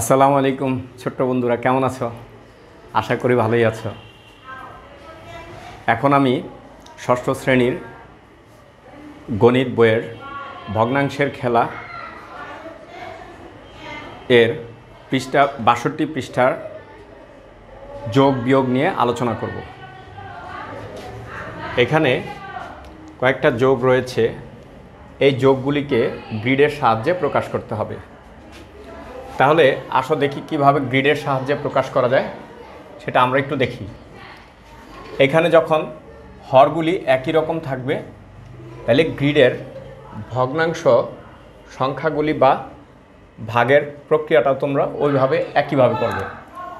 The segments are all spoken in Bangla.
আসসালামু আলাইকুম ছোট্ট বন্ধুরা কেমন আছো আশা করি ভালোই আছো এখন আমি ষষ্ঠ শ্রেণীর গণিত বইয়ের ভগ্নাংশের খেলা এর পৃষ্ঠা বাষট্টি পৃষ্ঠার যোগ বিয়োগ নিয়ে আলোচনা করব এখানে কয়েকটা যোগ রয়েছে এই যোগগুলিকে গ্রিডের সাহায্যে প্রকাশ করতে হবে তাহলে আসো দেখি কিভাবে গ্রিডের সাহায্যে প্রকাশ করা যায় সেটা আমরা একটু দেখি এখানে যখন হরগুলি একই রকম থাকবে তাহলে গ্রিডের ভগ্নাংশ সংখ্যাগুলি বা ভাগের প্রক্রিয়াটা তোমরা ওইভাবে একইভাবে করবে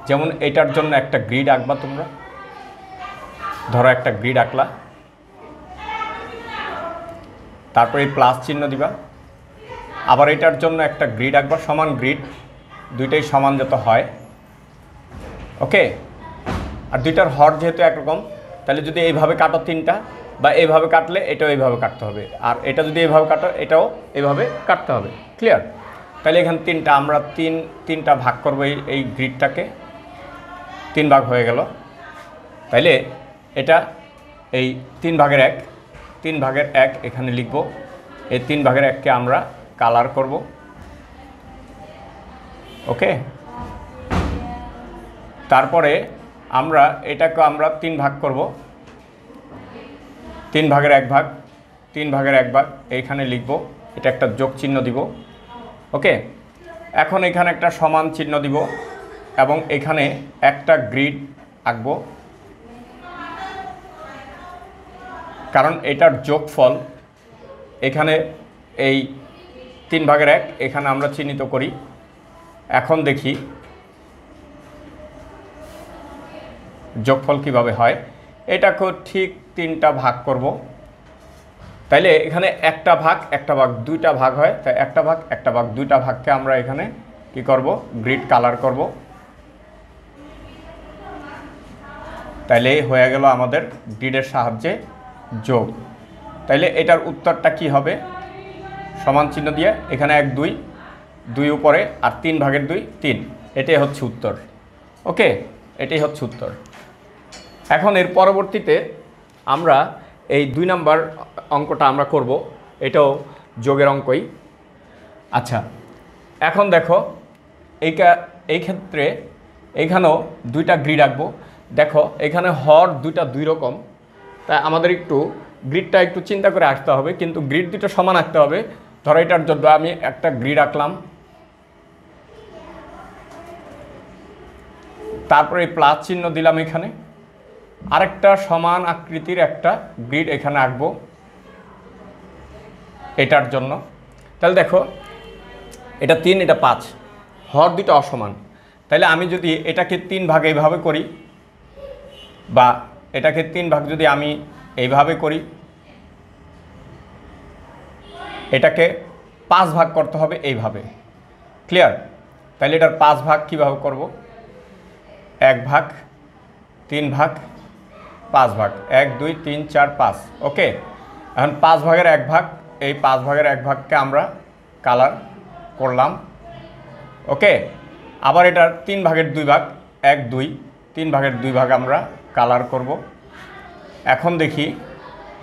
যেমন এটার জন্য একটা গ্রিড আঁকবা তোমরা ধরো একটা গ্রিড আঁকলা তারপরে প্লাস চিহ্ন দিবা আবার এটার জন্য একটা গ্রিড আঁকবা সমান গ্রিড দুইটাই সমান যত হয় ওকে আর দুইটার হর যেহেতু একরকম তাহলে যদি এইভাবে কাটো তিনটা বা এইভাবে কাটলে এটাও এইভাবে কাটতে হবে আর এটা যদি এইভাবে কাটো এটাও এইভাবে কাটতে হবে ক্লিয়ার তাহলে এখানে তিনটা আমরা তিন তিনটা ভাগ করবো এই এই গ্রিডটাকে তিন ভাগ হয়ে গেল তাইলে এটা এই তিন ভাগের এক তিন ভাগের এক এখানে লিখব এই তিন ভাগের এককে আমরা কালার করব ওকে তারপরে আমরা এটাকে আমরা তিন ভাগ করব তিন ভাগের এক ভাগ তিন ভাগের এক ভাগ এইখানে লিখব এটা একটা যোগ চিহ্ন দিব ওকে এখন এখানে একটা সমান চিহ্ন দিব এবং এখানে একটা গ্রিড আঁকবো কারণ এটার যোগফল এখানে এই তিন ভাগের এক এখানে আমরা চিহ্নিত করি এখন দেখি যোগফল কিভাবে হয় এটাকেও ঠিক তিনটা ভাগ করব তাইলে এখানে একটা ভাগ একটা ভাগ দুইটা ভাগ হয় তাই একটা ভাগ একটা ভাগ দুইটা ভাগকে আমরা এখানে কি করব গ্রিড কালার করব তাইলে হয়ে গেল আমাদের গ্রিডের সাহায্যে যোগ তাইলে এটার উত্তরটা কি হবে সমান চিহ্ন দিয়ে এখানে এক দুই দুই উপরে আর তিন ভাগের দুই তিন এটাই হচ্ছে উত্তর ওকে এটাই হচ্ছে উত্তর এখন এর পরবর্তীতে আমরা এই দুই নাম্বার অঙ্কটা আমরা করব এটাও যোগের অঙ্কই আচ্ছা এখন দেখো এইটা এই ক্ষেত্রে এইখানেও দুইটা গ্রিড আঁকবো দেখো এখানে হর দুইটা দুই রকম তাই আমাদের একটু গ্রিডটা একটু চিন্তা করে আসতে হবে কিন্তু গ্রিড দুটো সমান আঁকতে হবে ধরো এটার জন্য আমি একটা গ্রিড আঁকলাম তারপরে প্লাস চিহ্ন দিলাম এখানে আরেকটা সমান আকৃতির একটা গ্রিড এখানে আঁকব এটার জন্য তাহলে দেখো এটা তিন এটা পাঁচ হর দুটা অসমান তাহলে আমি যদি এটাকে তিন ভাগ এইভাবে করি বা এটাকে তিন ভাগ যদি আমি এইভাবে করি এটাকে পাঁচ ভাগ করতে হবে এইভাবে ক্লিয়ার তাহলে এটার পাঁচ ভাগ কীভাবে করবো এক ভাগ তিন ভাগ পাঁচ ভাগ এক দুই তিন চার পাঁচ ওকে এখন পাঁচ ভাগের এক ভাগ এই পাঁচ ভাগের এক ভাগকে আমরা কালার করলাম ওকে আবার এটার তিন ভাগের দুই ভাগ এক দুই তিন ভাগের দুই ভাগ আমরা কালার করব এখন দেখি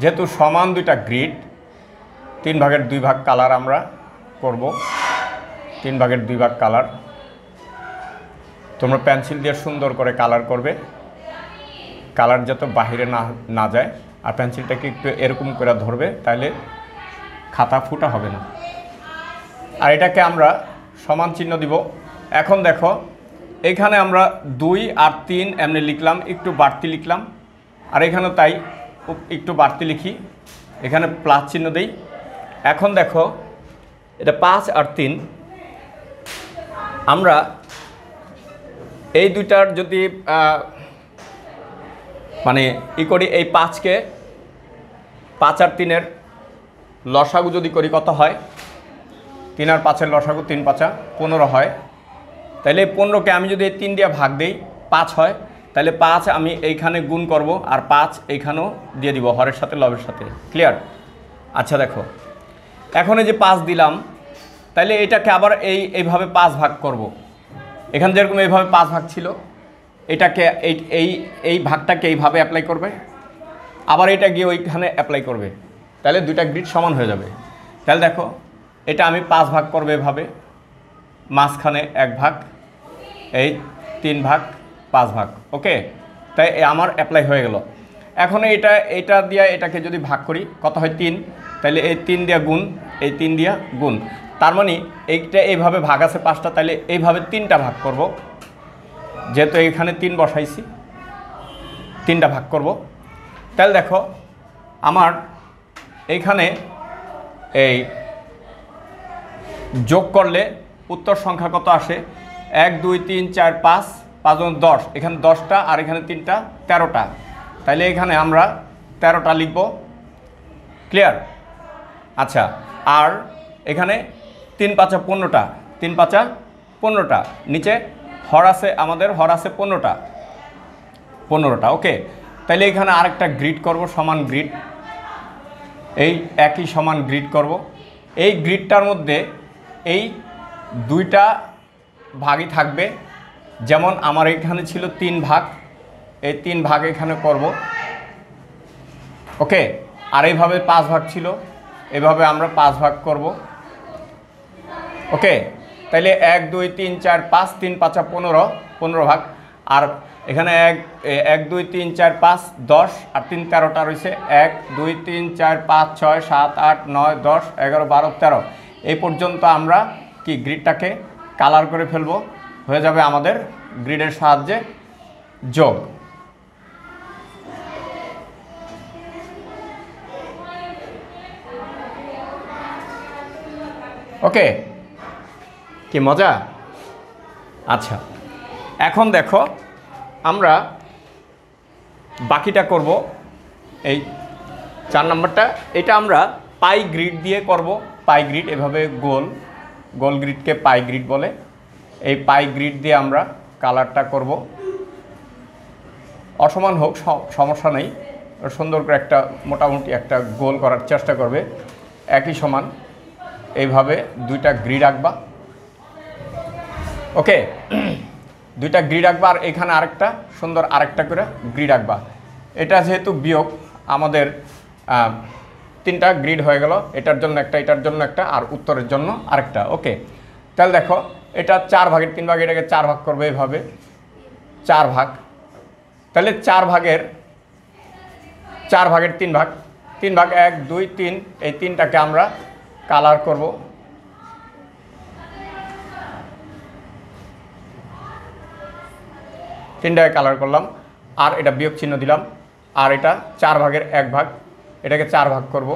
যেহেতু সমান দুইটা গ্রিড তিন ভাগের দুই ভাগ কালার আমরা করব তিন ভাগের দুই ভাগ কালার তোমরা পেন্সিল দিয়ে সুন্দর করে কালার করবে কালার যাতে বাহিরে না না যায় আর পেন্সিলটাকে একটু এরকম করে ধরবে তাহলে খাতা ফুটা হবে না আর এটাকে আমরা সমান চিহ্ন দিব এখন দেখো এখানে আমরা দুই আর তিন এমনি লিখলাম একটু বাড়তি লিখলাম আর এখানে তাই একটু বাড়তি লিখি এখানে প্লাস চিহ্ন দেই এখন দেখো এটা পাঁচ আর তিন আমরা এই দুইটার যদি মানে ই করি এই পাঁচকে পাঁচ আর তিনের লসাগু যদি করি কত হয় তিন আর পাঁচের লসাগু তিন পাঁচা পনেরো হয় তাহলে পনেরোকে আমি যদি এই তিন দিয়ে ভাগ দিই পাঁচ হয় তাহলে পাঁচ আমি এইখানে গুণ করব আর পাঁচ এইখানেও দিয়ে দিব হরের সাথে লবের সাথে ক্লিয়ার আচ্ছা দেখো এখন এই যে পাঁচ দিলাম তাহলে এটাকে আবার এই এইভাবে পাঁচ ভাগ করব এখানে যেরকম এইভাবে পাঁচ ভাগ ছিল এটাকে এই এই এই ভাগটাকে এইভাবে অ্যাপ্লাই করবে আবার এটা গিয়ে ওইখানে অ্যাপ্লাই করবে তাহলে দুইটা গ্রিড সমান হয়ে যাবে তাহলে দেখো এটা আমি পাঁচ ভাগ করবে এভাবে মাঝখানে এক ভাগ এই তিন ভাগ পাঁচ ভাগ ওকে তাই আমার অ্যাপ্লাই হয়ে গেল এখন এটা এটা দিয়া এটাকে যদি ভাগ করি কত হয় তিন তাহলে এই তিন দিয়া গুণ এই তিন দিয়া গুণ তার মানে এইটা এইভাবে ভাগ আছে পাঁচটা তাহলে এইভাবে তিনটা ভাগ করব যেহেতু এখানে তিন বসাইছি তিনটা ভাগ করব তাহলে দেখো আমার এইখানে এই যোগ করলে উত্তর সংখ্যা কত আসে এক দুই তিন চার পাঁচ পাঁচজন দশ এখানে দশটা আর এখানে তিনটা তেরোটা তাইলে এখানে আমরা তেরোটা লিখব ক্লিয়ার আচ্ছা আর এখানে তিন পাঁচা পনেরোটা তিন পাঁচা পনেরোটা নিচে হর আছে আমাদের হর আছে পনেরোটা পনেরোটা ওকে তাহলে এখানে আরেকটা গ্রিড করব সমান গ্রিড এই একই সমান গ্রিড করব এই গ্রিডটার মধ্যে এই দুইটা ভাগই থাকবে যেমন আমার এখানে ছিল তিন ভাগ এই তিন ভাগ এখানে করব ওকে আর এইভাবে পাঁচ ভাগ ছিল এভাবে আমরা পাঁচ ভাগ করব ওকে তাইলে এক দুই তিন চার পাঁচ তিন পাঁচা পনেরো পনেরো ভাগ আর এখানে এক এক দুই তিন চার পাঁচ দশ আর তিন তেরোটা রয়েছে এক দুই তিন চার পাঁচ ছয় সাত আট নয় দশ এগারো বারো তেরো এই পর্যন্ত আমরা কি গ্রিডটাকে কালার করে ফেলব হয়ে যাবে আমাদের গ্রিডের সাহায্যে যোগ ওকে কি মজা আচ্ছা এখন দেখো আমরা বাকিটা করব এই চার নম্বরটা এটা আমরা পাই গ্রিড দিয়ে করব পাই গ্রিড এভাবে গোল গোল গ্রিডকে পাই গ্রিড বলে এই পাই গ্রিড দিয়ে আমরা কালারটা করব অসমান হোক সমস্যা নেই সুন্দর করে একটা মোটামুটি একটা গোল করার চেষ্টা করবে একই সমান এইভাবে দুইটা গ্রিড আঁকবা ওকে দুইটা গ্রিড আঁকবা আর এখানে আরেকটা সুন্দর আরেকটা করে গ্রিড আঁকবা এটা যেহেতু বিয়োগ আমাদের তিনটা গ্রিড হয়ে গেল এটার জন্য একটা এটার জন্য একটা আর উত্তরের জন্য আরেকটা ওকে তাহলে দেখো এটা চার ভাগের তিন ভাগ এটাকে চার ভাগ করবে এভাবে চার ভাগ তাহলে চার ভাগের চার ভাগের তিন ভাগ তিন ভাগ এক দুই তিন এই তিনটাকে আমরা কালার করব তিনটায় কালার করলাম আর এটা বিয়োগ চিহ্ন দিলাম আর এটা চার ভাগের এক ভাগ এটাকে চার ভাগ করব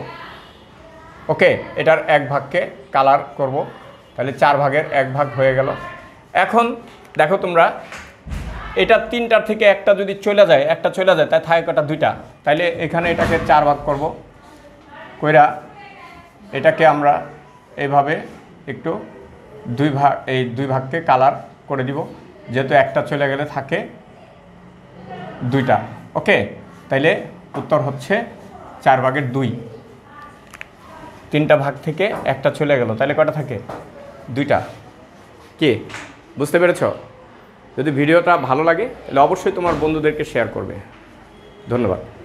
ওকে এটার এক ভাগকে কালার করব তাহলে চার ভাগের এক ভাগ হয়ে গেল এখন দেখো তোমরা এটা তিনটার থেকে একটা যদি চলে যায় একটা চলে যায় তাই থাকে কটা দুইটা তাইলে এখানে এটাকে চার ভাগ করব কইরা এটাকে আমরা এভাবে একটু দুই ভাগ এই দুই ভাগকে কালার করে দিব যেহেতু একটা চলে গেলে থাকে দুইটা ওকে তাইলে উত্তর হচ্ছে চার ভাগের দুই তিনটা ভাগ থেকে একটা চলে গেল তাহলে কটা থাকে দুইটা কে বুঝতে পেরেছ যদি ভিডিওটা ভালো লাগে তাহলে অবশ্যই তোমার বন্ধুদেরকে শেয়ার করবে ধন্যবাদ